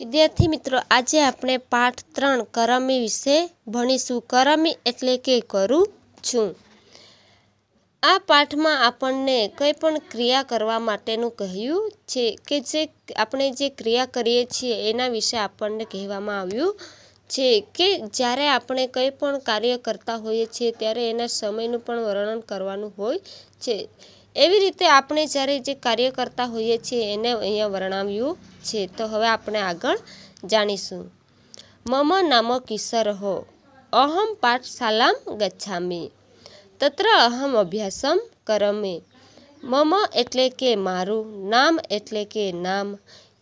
વિદ્યાર્થી મિત્રો આજે આપણે પાઠ ત્રણ કરમી વિશે ભણીશું કરમી એટલે કે કરું છું આ પાઠમાં આપણને કંઈ પણ ક્રિયા કરવા માટેનું કહ્યું છે કે જે આપણે જે ક્રિયા કરીએ છીએ એના વિશે આપણને કહેવામાં આવ્યું છે કે જ્યારે આપણે કંઈ પણ કાર્ય કરતા હોઈએ છીએ ત્યારે એના સમયનું પણ વર્ણન કરવાનું હોય છે એવી રીતે આપણે જ્યારે જે કાર્ય કરતા હોઈએ છીએ એને અહીંયા વર્ણવ્યું છે તો હવે આપણે આગળ જાણીશું મમ નામ કિશરહો અહમ પાઠશાલામ ગચ્છામી તત્ર અહમ અભ્યાસમ કરમે મમ એટલે કે મારું નામ એટલે કે નામ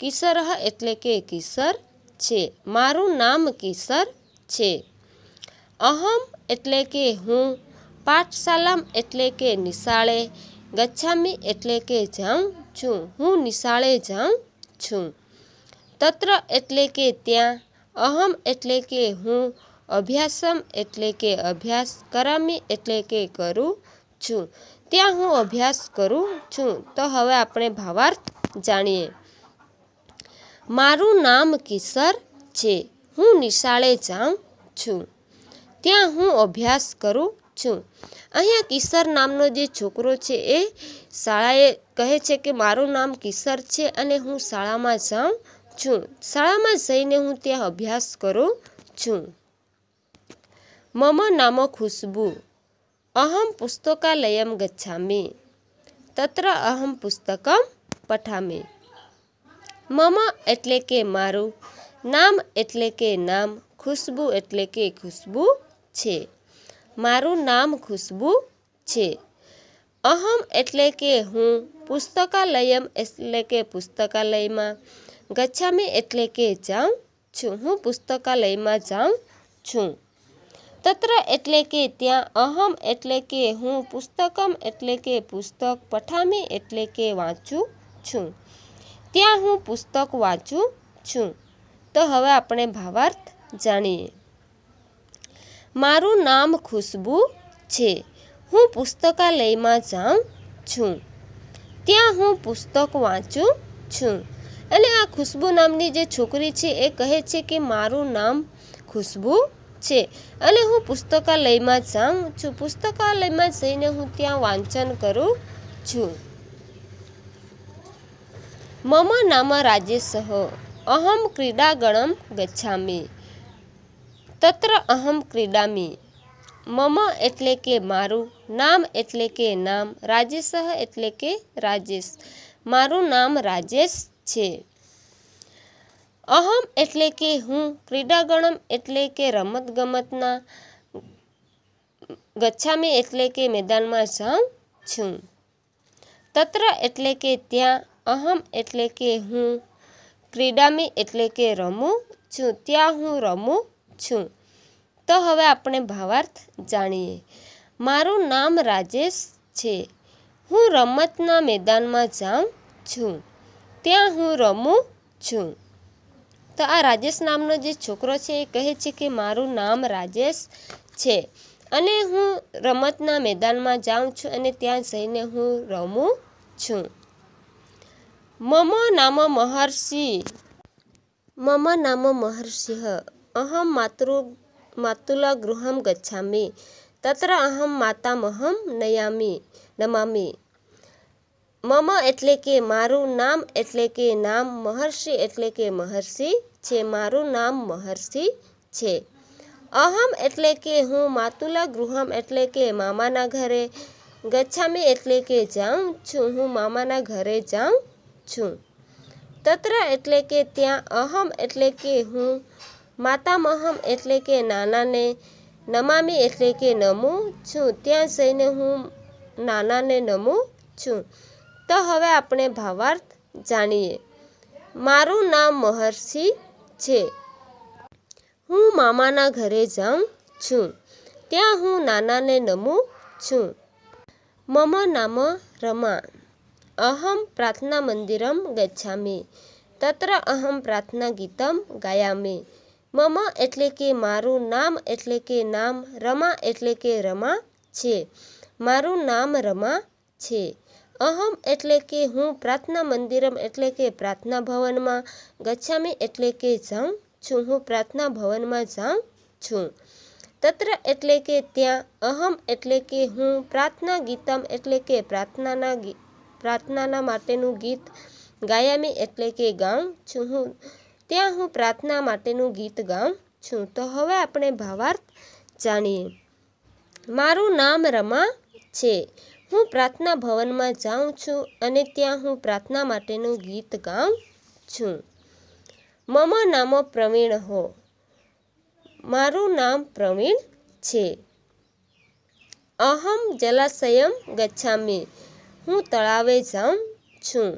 કિશર એટલે કે કિશર છે મારું નામ કિશર છે અહમ એટલે કે હું પાઠશાલામ એટલે કે નિશાળે ગચ્છામી એટલે કે જાઉં છું હું નિશાળે જાઉં છું તત્ર એટલે કે ત્યાં અહમ એટલે કે હું અભ્યાસમ એટલે કે અભ્યાસ કરામી એટલે કે કરું છું ત્યાં હું અભ્યાસ કરું છું તો હવે આપણે ભાવાર્થ જાણીએ મારું નામ કિશર છે હું નિશાળે જાઉં છું ત્યાં હું અભ્યાસ કરું છું અહીંયા કિશોર નામનો જે છોકરો છે એ શાળાએ કહે છે કે મારું નામ કિશોર છે અને હું શાળામાં જાઉં છું શાળામાં જઈને હું ત્યાં અભ્યાસ કરું છું મમ નામ ખુશ્બુ અહમ પુસ્તકાલયમ ગચ્છામી તત્ર અહમ પુસ્તકમ પઠામી મમ એટલે કે મારું નામ એટલે કે નામ ખુશ્બુ એટલે કે ખુશ્બુ છે મારું નામ ખુશ્બુ છે અહમ એટલે કે હું પુસ્તકાલયમ એટલે કે પુસ્તકાલયમાં ગચ્છામી એટલે કે જાઉં છું હું પુસ્તકાલયમાં જાઉં છું તત્ર એટલે કે ત્યાં અહમ એટલે કે હું પુસ્તકમ એટલે કે પુસ્તક પઠામી એટલે કે વાંચું છું ત્યાં હું પુસ્તક વાંચું છું તો હવે આપણે ભાવાર્થ જાણીએ મારું નામ ખુશ્બુ છે હું પુસ્તકાલયમાં જાઉં છું ત્યાં હું પુસ્તક વાંચું છું અને આ ખુશ્બુ નામની જે છોકરી છે એ કહે છે કે મારું નામ ખુશ્બુ છે અને હું પુસ્તકાલયમાં જાઉં છું પુસ્તકાલયમાં જઈને હું ત્યાં વાંચન કરું છું મમ નામ રાજેશ અહમ ક્રીડાગણમ ગચ્છામી તત્ર અહમ ક્રીડામી મમ એટલે કે મારું નામ એટલે કે નામ રાજેશ એટલે કે રાજેશ મારું નામ રાજેશ છે અહમ એટલે કે હું ક્રીડાગણમ એટલે કે રમતગમતના ગચ્છામી એટલે કે મેદાનમાં જાઉં છું તત્ર એટલે કે ત્યાં અહમ એટલે કે હું ક્રીડામી એટલે કે રમું છું ત્યાં હું રમું છું તો હવે આપણે ભાવાર્થ જાણીએ મારું નામ રાજેશ છે હું રમતના મેદાનમાં જાઉં છું ત્યાં હું રમું છું તો આ રાજેશ નામનો જે છોકરો છે એ કહે છે કે મારું નામ રાજેશ છે અને હું રમતના મેદાનમાં જાઉં છું અને ત્યાં જઈને હું રમું છું મમો નામ મહર્ષિ મમ નામ મહર્ષિ અહમ માતૃ માતુલા ગૃહમ ગચ્છામિ તત્ર અહમ માતામહમ નયામિ નમામિ મમ એટલે કે મારું નામ એટલે કે નામ મહર્ષિ એટલે કે મહર્ષિ છે મારું નામ મહર્ષિ છે અહમ એટલે કે હું માતુલા ગૃહમ એટલે કે મામાના ઘરે ગચ્છામી એટલે કે જાઉં છું હું મામાના ઘરે જાઉં છું તત્ર એટલે કે ત્યાં અહમ એટલે કે હું માતામહમ એટલે કે નાનાને નમામી એટલે કે નમું છું ત્યાં જઈને હું નાનાને નમું છું તો હવે આપણે ભાવાર્થ જાણીએ મારું નામ મહર્ષિ છે હું મામાના ઘરે જાઉં છું ત્યાં હું નાનાને નમું છું મમ નામ રમા અહમ પ્રાર્થના મંદિરમ ગચ્છામી તત્ર અહમ પ્રાર્થના ગીતમ ગાયામી મમ એટલે કે મારું નામ એટલે કે નામ રમા એટલે કે રમા છે મારું નામ રમા છે અહમ એટલે કે હું પ્રાર્થના મંદિરમ એટલે કે પ્રાર્થના ભવનમાં ગચ્છામી એટલે કે જાઉં છું હું પ્રાર્થના ભવનમાં જાઉં છું તત્ર એટલે કે ત્યાં અહમ એટલે કે હું પ્રાર્થના ગીતમ એટલે કે પ્રાર્થનાના પ્રાર્થનાના માટેનું ગીત ગાયામી એટલે કે ગાઉં છું હું ત્યાં હું પ્રાર્થના માટેનું ગીત ગાઉં છું તો હવે આપણે ભાવાર્થ જાણીએ મારું નામ રમા છે હું પ્રાર્થના ભવનમાં જાઉં છું અને ત્યાં હું પ્રાર્થના માટેનું ગીત ગાઉં છું મમ નામો પ્રવીણ હો મારું નામ પ્રવીણ છે અહમ જલાશયમ ગચ્છામી હું તળાવે જાઉં છું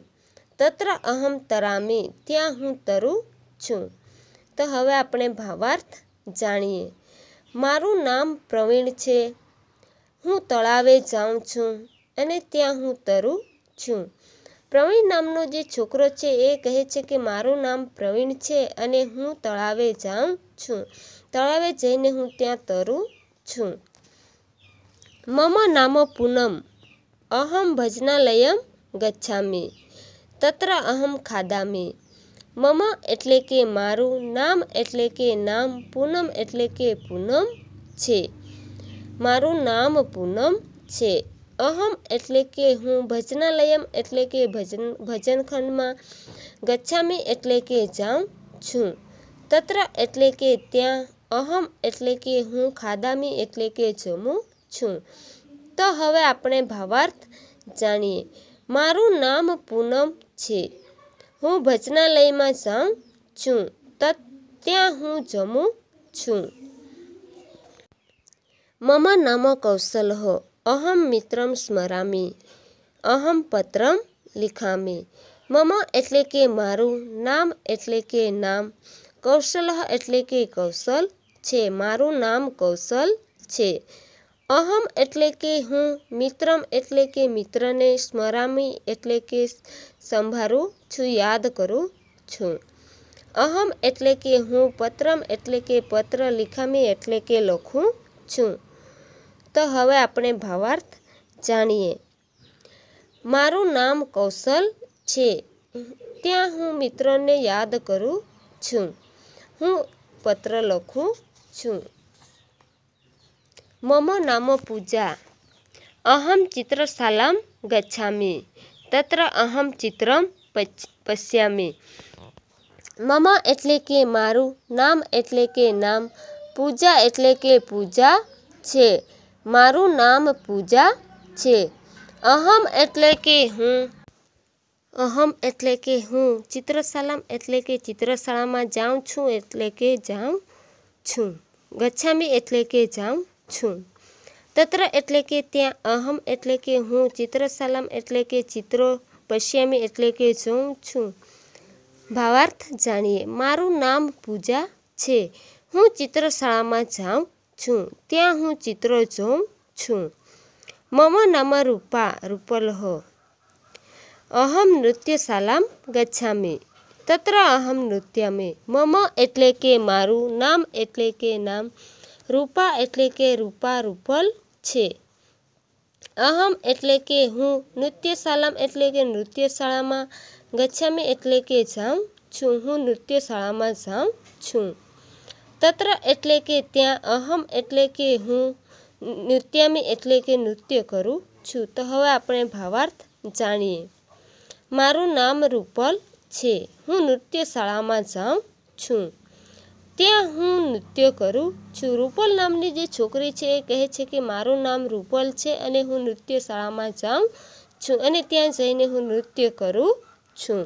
તત્ર અહમ તરામી ત્યાં હું તરું છું તો હવે આપણે ભાવાર્થ જાણીએ મારું નામ પ્રવીણ છે હું તળાવે જાઉં છું અને ત્યાં હું તરું છું પ્રવીણ નામનો જે છોકરો છે એ કહે છે કે મારું નામ પ્રવીણ છે અને હું તળાવે જાઉં છું તળાવે જઈને હું ત્યાં તરું છું મમ નામો પૂનમ અહમ ભજનાલયમ ગચ્છામી તત્ર અહમ ખાદામી મમ એટલે કે મારું નામ એટલે કે નામ પૂનમ એટલે કે પૂનમ છે મારું નામ પૂનમ છે અહમ એટલે કે હું ભજનાલયમ એટલે કે ભજન ભજનખંડમાં ગચ્છામી એટલે કે જાઉં છું તત્ર એટલે કે ત્યાં અહમ એટલે કે હું ખાદામી એટલે કે જમું છું તો હવે આપણે ભાવાર્થ જાણીએ મારું નામ પૂનમ છે હું ભજનાલયમાં જાઉં છું તો ત્યાં હું જમું છું મમ નામ કૌશલ હો અહમ મિત્રમ સ્મરામી અહમ પત્રમ લિખામી મમ એટલે કે મારું નામ એટલે કે નામ કૌશલ એટલે કે કૌશલ છે મારું નામ કૌશલ છે અહમ એટલે કે હું મિત્રમ એટલે કે મિત્રને સ્મરામી એટલે કે સંભાળું છું યાદ કરું છું અહમ એટલે કે હું પત્રમ એટલે કે પત્ર લિખામી એટલે કે લખું છું તો હવે આપણે ભાવાર્થ જાણીએ મારું નામ કૌશલ છે ત્યાં હું મિત્રને યાદ કરું છું હું પત્ર લખું છું મમ નામ પૂજા અહમ ચિત્રશાલામ ગચ્છામી તત્ર અહમ ચિત્રમ પશ્યામી મમ એટલે કે મારું નામ એટલે કે નામ પૂજા એટલે કે પૂજા છે મારું નામ પૂજા છે અહમ એટલે કે હું અહમ એટલે કે હું ચિત્રશાલામ એટલે કે ચિત્રશાળામાં જાઉં છું એટલે કે જાઉં છું ગચ્છામી એટલે કે જાઉં છું તત્ર એટલે કે ત્યાં અહમ એટલે કે હું ચિત્રશાલમ એટલે કે ચિત્રો પશ્યામી એટલે કે જોઉં છું ભાવાર્થ જાણીએ મારું નામ પૂજા છે હું ચિત્રશાળામાં જાઉં છું ત્યાં હું ચિત્રો જોઉં છું મમ નામ રૂપા રૂપલહ અહમ નૃત્યશાલામ ગચ્છામી તત્ર અહમ નૃત્યમે મમ એટલે કે મારું નામ એટલે કે નામ રૂપા એટલે કે રૂપા રૂપલ છે અહમ એટલે કે હું નૃત્યશાલામ એટલે કે નૃત્યશાળામાં ગચ્છામી એટલે કે જાઉં છું હું નૃત્યશાળામાં જાઉં છું તત્ર એટલે કે ત્યાં અહમ એટલે કે હું નૃત્યામી એટલે કે નૃત્ય કરું છું તો હવે આપણે ભાવાર્થ જાણીએ મારું નામ રૂપલ છે હું નૃત્યશાળામાં જાઉં છું ત્યાં હું નૃત્ય કરું છું રૂપલ નામની જે છોકરી છે એ કહે છે કે મારું નામ રૂપલ છે અને હું નૃત્ય શાળામાં જાઉં છું અને ત્યાં જઈને હું નૃત્ય કરું છું